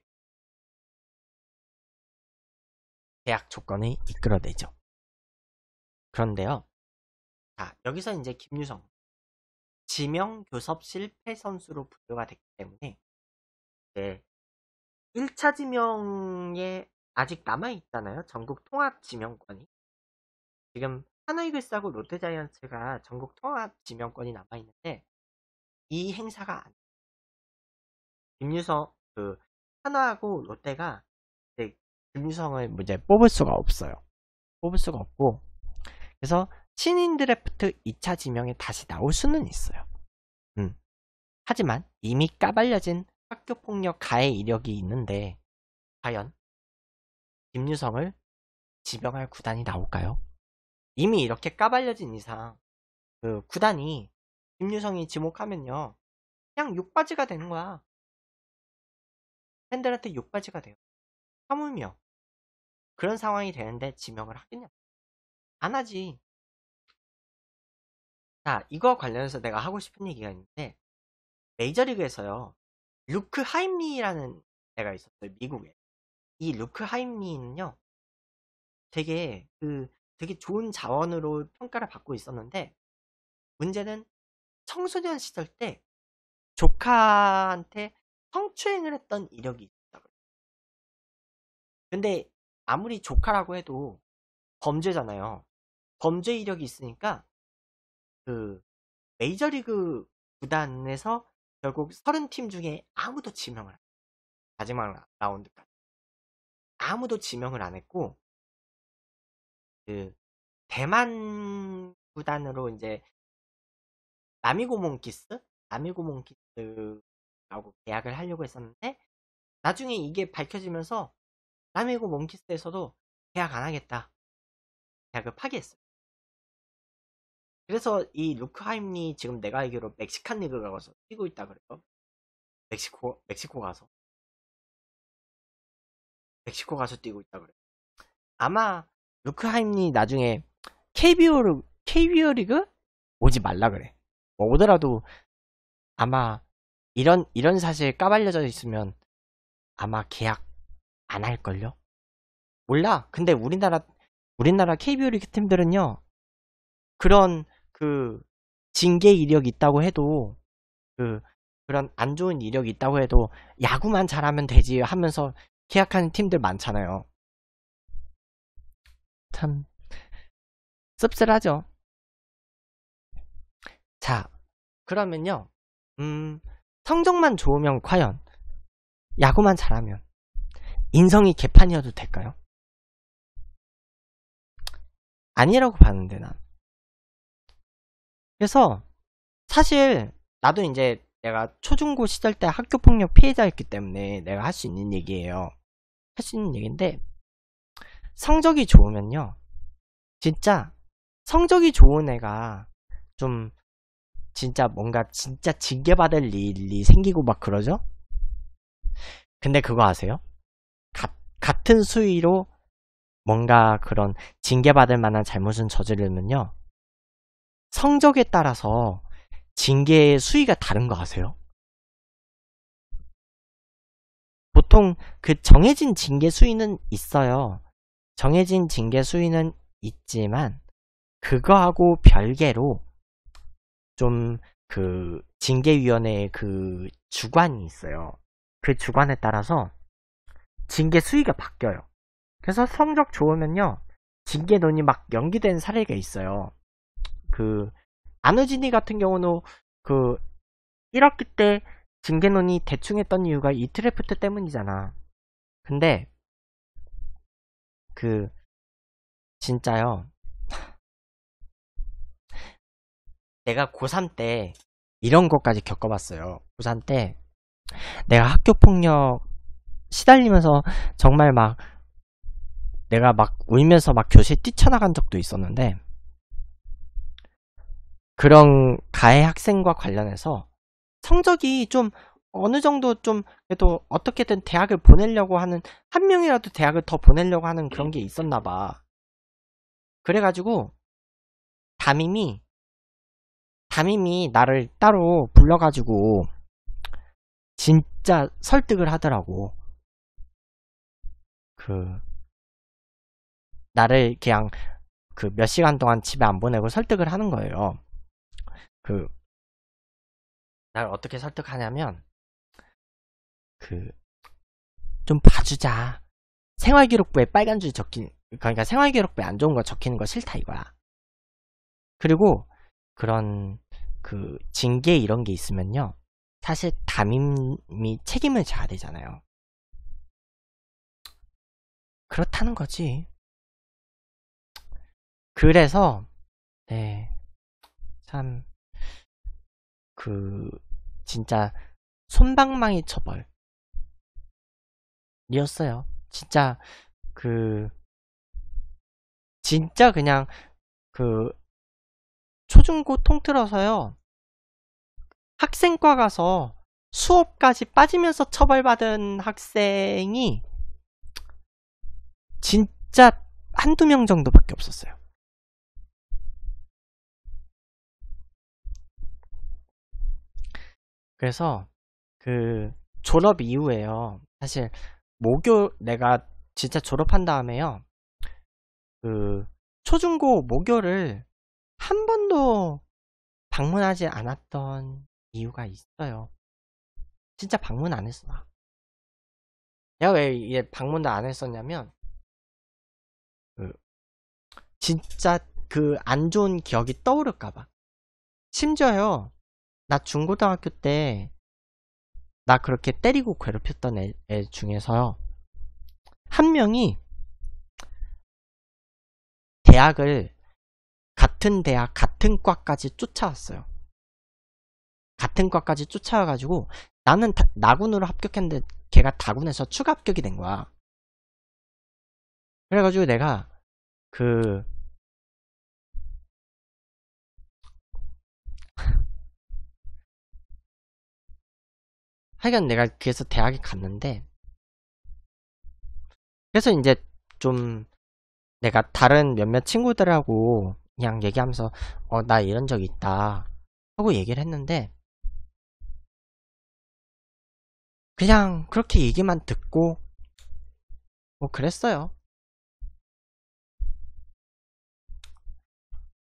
계약 조건을 이끌어내죠. 그런데요. 자, 여기서 이제 김유성 지명 교섭 실패 선수로 분류가 됐고 때문에 이 1차 지명에 아직 남아있잖아요. 전국 통합 지명권이. 지금 하나이글스하고 롯데자이언츠가 전국 통합 지명권이 남아있는데 이 행사가 김유성 그 하나하고 롯데가 이제 김유성을 뭐 이제 뽑을 수가 없어요. 뽑을 수가 없고 그래서 신인 드래프트 2차 지명에 다시 나올 수는 있어요. 음. 하지만 이미 까발려진 학교폭력 가해 이력이 있는데 과연 김유성을 지명할 구단이 나올까요? 이미 이렇게 까발려진 이상 그 구단이 김유성이 지목하면요 그냥 욕받이가 되는 거야 팬들한테 욕받이가 돼요 하물며 그런 상황이 되는데 지명을 하겠냐 안 하지 자 이거 관련해서 내가 하고 싶은 얘기가 있는데 메이저리그에서요. 루크 하임리라는 애가 있었어요. 미국에. 이 루크 하임리는요. 되게 그 되게 좋은 자원으로 평가를 받고 있었는데 문제는 청소년 시절 때 조카한테 성추행을 했던 이력이 있다고 근데 아무리 조카라고 해도 범죄잖아요. 범죄 이력이 있으니까 그 메이저리그 구단에서 결국 30팀 중에 아무도 지명을 안 마지막 라운드까지 아무도 지명을 안 했고 그 대만 구단으로 이제 나미고몽키스 라미고몽키스하고 계약을 하려고 했었는데 나중에 이게 밝혀지면서 나미고몽키스에서도 계약 안 하겠다 계약을 파기했어요. 그래서 이 루크하임이 지금 내가 알기로 멕시칸 리그 가서 뛰고 있다 그래요. 멕시코 멕시코 가서 멕시코 가서 뛰고 있다 그래요. 아마 루크하임이 나중에 KBO를 KBO 리그 오지 말라 그래. 뭐 오더라도 아마 이런 이런 사실 까발려져 있으면 아마 계약 안 할 걸요. 몰라. 근데 우리나라 우리나라 KBO 리그 팀들은요. 그런 그 징계 이력이 있다고 해도 그 그런 안 좋은 이력이 있다고 해도 야구만 잘하면 되지 하면서 계약하는 팀들 많잖아요. 참 씁쓸하죠. 자, 그러면요. 음, 성적만 좋으면 과연 야구만 잘하면 인성이 개판이어도 될까요? 아니라고 봤는데 난. 그래서 사실 나도 이제 내가 초중고 시절 때 학교 폭력 피해자였기 때문에 내가 할 수 있는 얘기예요. 할 수 있는 얘기인데 성적이 좋으면요. 진짜 성적이 좋은 애가 좀 진짜 뭔가 진짜 징계받을 일이 생기고 막 그러죠? 근데 그거 아세요? 가, 같은 수위로 뭔가 그런 징계받을 만한 잘못은 저지르면요. 성적에 따라서 징계의 수위가 다른 거 아세요? 보통 그 정해진 징계 수위는 있어요. 정해진 징계 수위는 있지만 그거하고 별개로 좀 그 징계위원회의 그 주관이 있어요. 그 주관에 따라서 징계 수위가 바뀌어요. 그래서 성적 좋으면요. 징계 논이 막 연기된 사례가 있어요. 그 안우진이 같은 경우는 그 1학기 때 징계논이 대충 했던 이유가 이트래프트 때문이잖아. 근데 그 진짜요. 내가 고3 때 이런 것까지 겪어봤어요. 고3 때 내가 학교 폭력 시달리면서 정말 막 내가 막 울면서 막 교실 뛰쳐나간 적도 있었는데 그런 가해 학생과 관련해서 성적이 좀 어느 정도 좀 그래도 어떻게든 대학을 보내려고 하는 한 명이라도 대학을 더 보내려고 하는 그런 게 있었나 봐. 그래가지고 담임이 담임이 나를 따로 불러가지고 진짜 설득을 하더라고. 그 나를 그냥 그 몇 시간 동안 집에 안 보내고 설득을 하는 거예요. 그날 어떻게 설득하냐면 그 좀 봐주자 생활기록부에 빨간 줄 적힌 그러니까 생활기록부에 안 좋은 거 적히는 거 싫다 이거야 그리고 그런 그 징계 이런 게 있으면요 사실 담임이 책임을 져야 되잖아요 그렇다는 거지 그래서 네참 그 진짜 손방망이 처벌이었어요. 진짜 그 진짜 그냥 그 초중고 통틀어서요. 학생과 가서 수업까지 빠지면서 처벌받은 학생이 진짜 한두 명 정도밖에 없었어요. 그래서 그 졸업 이후에요. 사실 모교 내가 진짜 졸업한 다음에요. 그 초중고 모교를 한 번도 방문하지 않았던 이유가 있어요. 진짜 방문 안 했어. 내가 왜 이게 방문도 안 했었냐면 그 진짜 그 안 좋은 기억이 떠오를까봐. 심지어요. 나 중고등학교 때 나 그렇게 때리고 괴롭혔던 애, 애 중에서요. 한 명이 대학을 같은 대학 같은 과까지 쫓아왔어요. 같은 과까지 쫓아와가지고 나는 다, 나군으로 합격했는데 걔가 다군에서 추가 합격이 된 거야. 그래가지고 내가 그 하여간 내가 그래서 대학에 갔는데 그래서 이제 좀 내가 다른 몇몇 친구들하고 그냥 얘기하면서 어 나 이런 적 있다 하고 얘기를 했는데 그냥 그렇게 얘기만 듣고 뭐 그랬어요.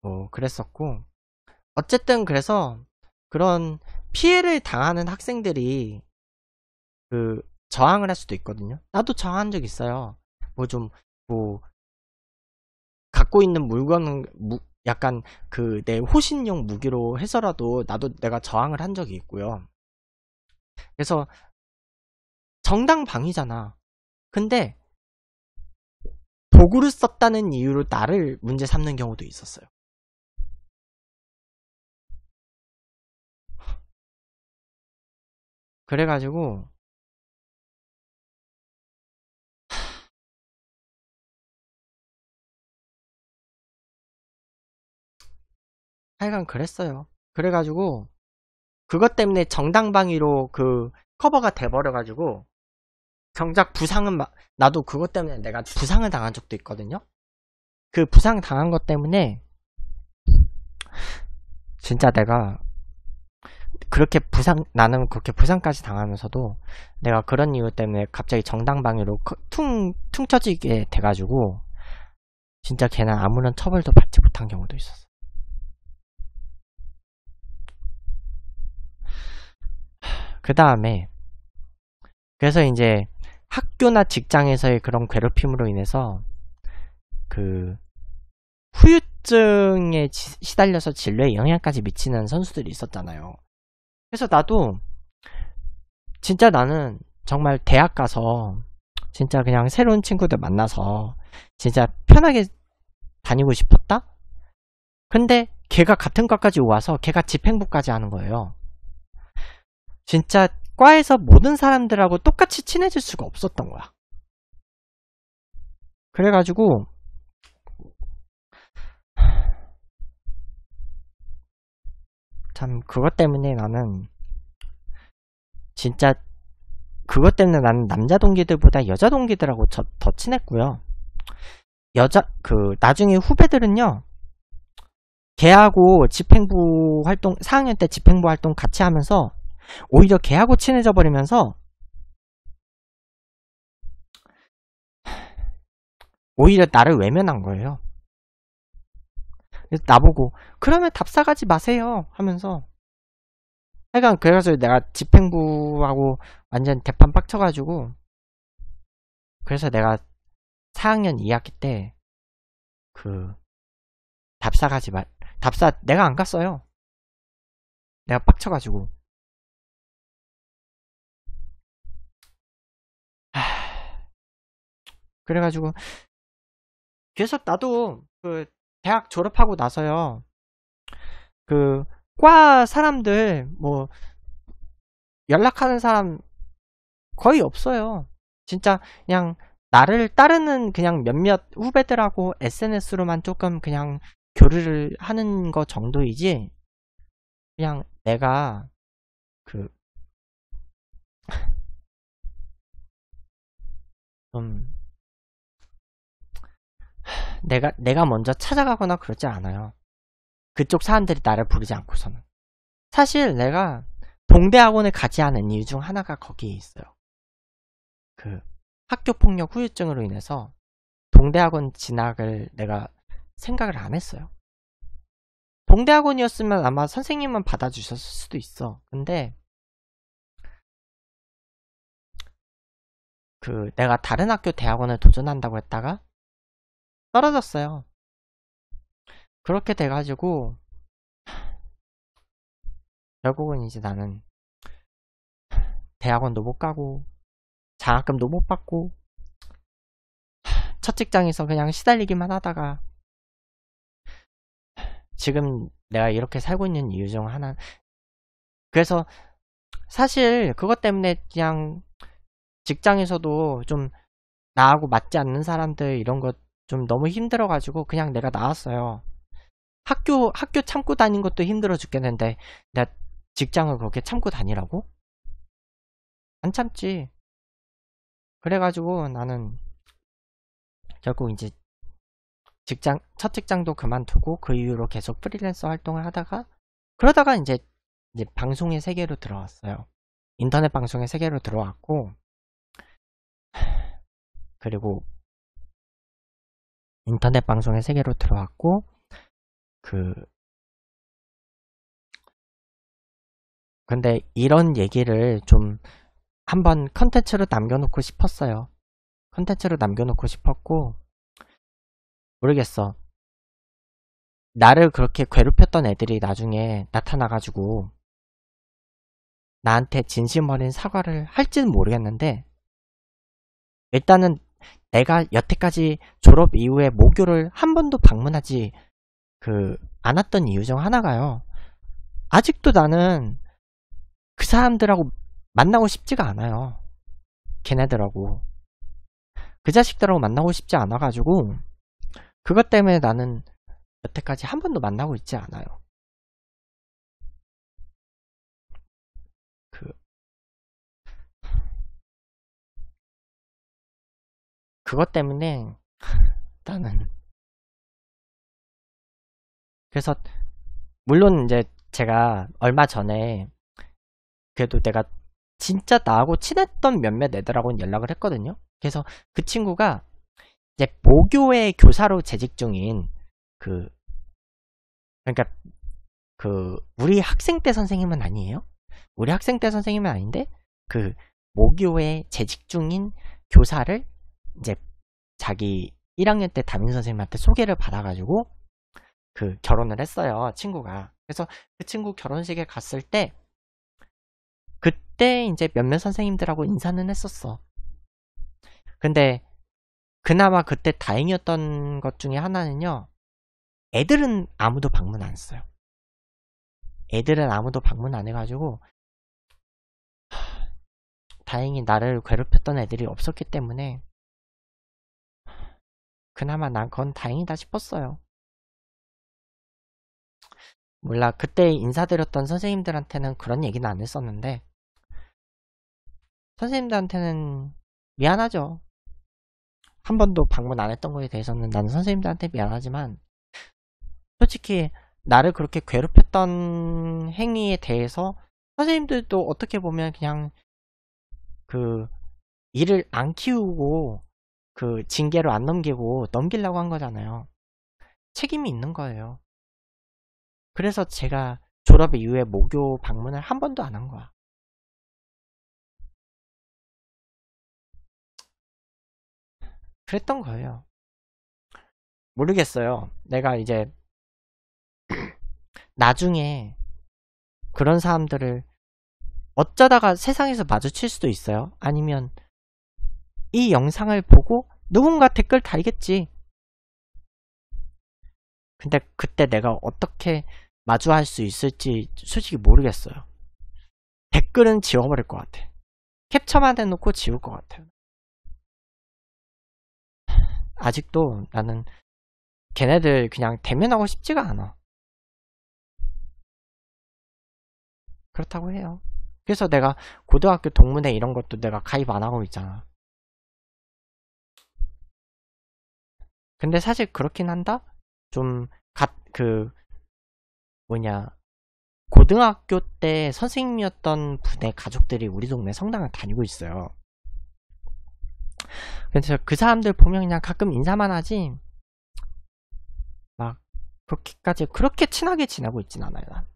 뭐 그랬었고 어쨌든 그래서 그런 피해를 당하는 학생들이 그 저항을 할 수도 있거든요. 나도 저항한 적 있어요. 뭐 좀 뭐 갖고 있는 물건은 무, 약간 그 내 호신용 무기로 해서라도 나도 내가 저항을 한 적이 있고요. 그래서 정당방위잖아. 근데 도구를 썼다는 이유로 나를 문제 삼는 경우도 있었어요. 그래가지고 하여간 그랬어요. 그래가지고 그것 때문에 정당방위로 그 커버가 돼버려가지고 정작 부상은 막 나도 그것 때문에 내가 부상을 당한 적도 있거든요. 그 부상 당한 것 때문에 진짜 내가 그렇게 부상 나는 그렇게 부상까지 당하면서도 내가 그런 이유 때문에 갑자기 정당방위로 퉁 퉁쳐지게 돼가지고 진짜 걔는 아무런 처벌도 받지 못한 경우도 있었어. 그 다음에 그래서 이제 학교나 직장에서의 그런 괴롭힘으로 인해서 그 후유증에 시달려서 진로에 영향까지 미치는 선수들이 있었잖아요. 그래서 나도 진짜 나는 정말 대학 가서 진짜 그냥 새로운 친구들 만나서 진짜 편하게 다니고 싶었다? 근데 걔가 같은 과까지 와서 걔가 집행부까지 하는 거예요. 진짜 과에서 모든 사람들하고 똑같이 친해질 수가 없었던 거야. 그래가지고 참 그것 때문에 나는 진짜 그것 때문에 나는 남자 동기들보다 여자 동기들하고 저, 더 친했고요. 여자 그 나중에 후배들은요. 걔하고 집행부 활동 4학년 때 집행부 활동 같이 하면서 오히려 걔하고 친해져 버리면서 오히려 나를 외면한 거예요. 나보고 그러면 답사가지 마세요 하면서 하여간 그래서 내가 집행부하고 완전 대판 빡쳐가지고 그래서 내가 4학년 2학기 때 그 답사 가지 말 답사 내가 안 갔어요 내가 빡쳐가지고 하... 그래가지고 그래서 나도 그 대학 졸업하고 나서요. 그 과 사람들 뭐 연락하는 사람 거의 없어요. 진짜 그냥 나를 따르는 그냥 몇몇 후배들하고 SNS로만 조금 그냥 교류를 하는 거 정도이지 그냥 내가 그좀 내가, 내가 먼저 찾아가거나 그러지 않아요. 그쪽 사람들이 나를 부르지 않고서는. 사실 내가 동대학원을 가지 않은 이유 중 하나가 거기에 있어요. 그 학교폭력 후유증으로 인해서 동대학원 진학을 내가 생각을 안 했어요. 동대학원이었으면 아마 선생님만 받아주셨을 수도 있어. 근데 그 내가 다른 학교 대학원을 도전한다고 했다가 떨어졌어요. 그렇게 돼가지고 결국은 이제 나는 대학원도 못 가고 장학금도 못 받고 첫 직장에서 그냥 시달리기만 하다가 지금 내가 이렇게 살고 있는 이유 중 하나 그래서 사실 그것 때문에 그냥 직장에서도 좀 나하고 맞지 않는 사람들 이런 것좀 너무 힘들어가지고 그냥 내가 나왔어요. 학교, 학교 참고 다닌 것도 힘들어 죽겠는데, 내 직장을 그렇게 참고 다니라고? 안 참지. 그래가지고 나는 결국 이제 직장, 첫 직장도 그만두고 그 이후로 계속 프리랜서 활동을 하다가, 그러다가 이제, 이제 방송의 세계로 들어왔어요. 인터넷 방송의 세계로 들어왔고, 그리고 인터넷 방송의 세계로 들어왔고 그 근데 이런 얘기를 좀 한번 컨텐츠로 남겨놓고 싶었어요. 컨텐츠로 남겨놓고 싶었고 모르겠어. 나를 그렇게 괴롭혔던 애들이 나중에 나타나가지고 나한테 진심 어린 사과를 할지는 모르겠는데 일단은 내가 여태까지 졸업 이후에 모교를 한 번도 방문하지 그 않았던 이유 중 하나가요. 아직도 나는 그 사람들하고 만나고 싶지가 않아요. 걔네들하고 그 자식들하고 만나고 싶지 않아가지고 그것 때문에 나는 여태까지 한 번도 만나고 있지 않아요. 그것 때문에 나는 그래서 물론 이제 제가 얼마 전에 그래도 내가 진짜 나하고 친했던 몇몇 애들하고는 연락을 했거든요. 그래서 그 친구가 이제 모교의 교사로 재직 중인 그 그러니까 그 우리 학생 때 선생님은 아니에요. 우리 학생 때 선생님은 아닌데 그 모교에 재직 중인 교사를 이제 자기 1학년 때 담임 선생님한테 소개를 받아가지고 그 결혼을 했어요 친구가 그래서 그 친구 결혼식에 갔을 때 그때 이제 몇몇 선생님들하고 인사는 했었어 근데 그나마 그때 다행이었던 것 중에 하나는요 애들은 아무도 방문 안 했어요 애들은 아무도 방문 안 해가지고 다행히 나를 괴롭혔던 애들이 없었기 때문에 그나마 난건 다행이다 싶었어요. 몰라, 그때 인사드렸던 선생님들한테는 그런 얘기는 안 했었는데, 선생님들한테는 미안하죠. 한 번도 방문 안 했던 거에 대해서는 나는 선생님들한테 미안하지만, 솔직히 나를 그렇게 괴롭혔던 행위에 대해서 선생님들도 어떻게 보면 그냥 그 일을 안 키우고 그 징계로 안 넘기고 넘기려고 한 거잖아요. 책임이 있는 거예요. 그래서 제가 졸업 이후에 모교 방문을 한 번도 안 한 거야. 그랬던 거예요. 모르겠어요. 내가 이제 나중에 그런 사람들을 어쩌다가 세상에서 마주칠 수도 있어요. 아니면 이 영상을 보고 누군가 댓글 달겠지. 근데 그때 내가 어떻게 마주할 수 있을지 솔직히 모르겠어요. 댓글은 지워버릴 것 같아. 캡처만 해놓고 지울 것 같아요. 아직도 나는 걔네들 그냥 대면하고 싶지가 않아. 그렇다고 해요. 그래서 내가 고등학교 동문회 이런 것도 내가 가입 안 하고 있잖아. 근데 사실 그렇긴 한다? 좀, 갓, 그, 뭐냐, 고등학교 때 선생님이었던 분의 가족들이 우리 동네 성당을 다니고 있어요. 그래서 그 사람들 보면 그냥 가끔 인사만 하지, 막, 그렇게까지, 그렇게 친하게 지내고 있진 않아요, 난.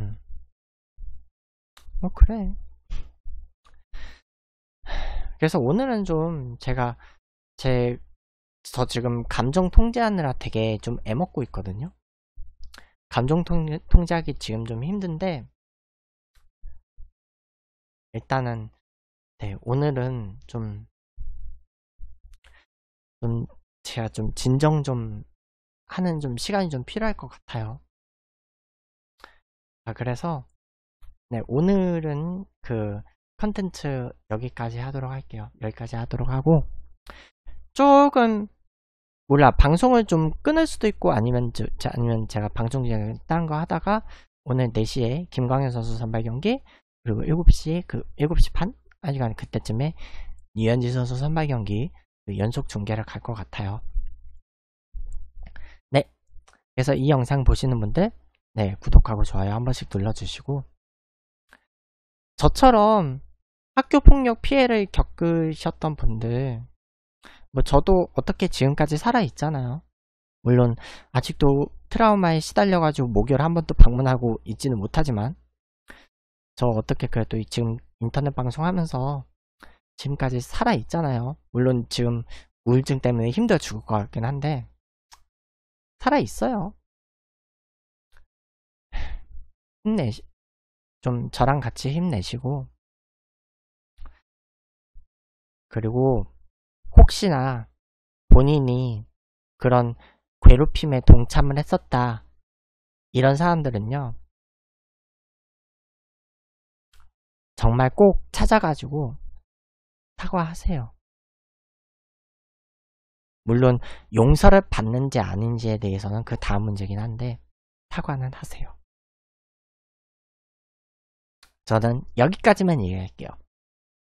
음. 뭐, 그래. 그래서 오늘은 좀 제가 제, 저 지금 감정 통제하느라 되게 좀 애먹고 있거든요. 감정 통, 제하기 지금 좀 힘든데, 일단은, 네, 오늘은 좀, 좀, 제가 좀 진정 좀 하는 좀 시간이 좀 필요할 것 같아요. 자, 아, 그래서, 네, 오늘은 그 컨텐츠 여기까지 하도록 할게요. 여기까지 하도록 하고, 쪽은 몰라 방송을 좀 끊을 수도 있고 아니면 저, 아니면 제가 방송 중에 딴거 하다가 오늘 4시에 김광현 선수 선발 경기 그리고 7시에 그 7시 반 아니간 그때쯤에 이현지 선수 선발 경기 그 연속 중계를 갈 것 같아요. 네. 그래서 이 영상 보시는 분들 네, 구독하고 좋아요 한 번씩 눌러주시고 저처럼 학교 폭력 피해를 겪으셨던 분들 뭐 저도 어떻게 지금까지 살아 있잖아요. 물론 아직도 트라우마에 시달려가지고 목요일 한 번도 방문하고 있지는 못하지만 저 어떻게 그래도 지금 인터넷 방송하면서 지금까지 살아 있잖아요. 물론 지금 우울증 때문에 힘들어 죽을 것 같긴 한데 살아 있어요. 힘내시, 좀 저랑 같이 힘내시고 그리고 혹시나 본인이 그런 괴롭힘에 동참을 했었다. 이런 사람들은요. 정말 꼭 찾아가지고 사과하세요. 물론 용서를 받는지 아닌지에 대해서는 그 다음 문제긴 한데 사과는 하세요. 저는 여기까지만 얘기할게요.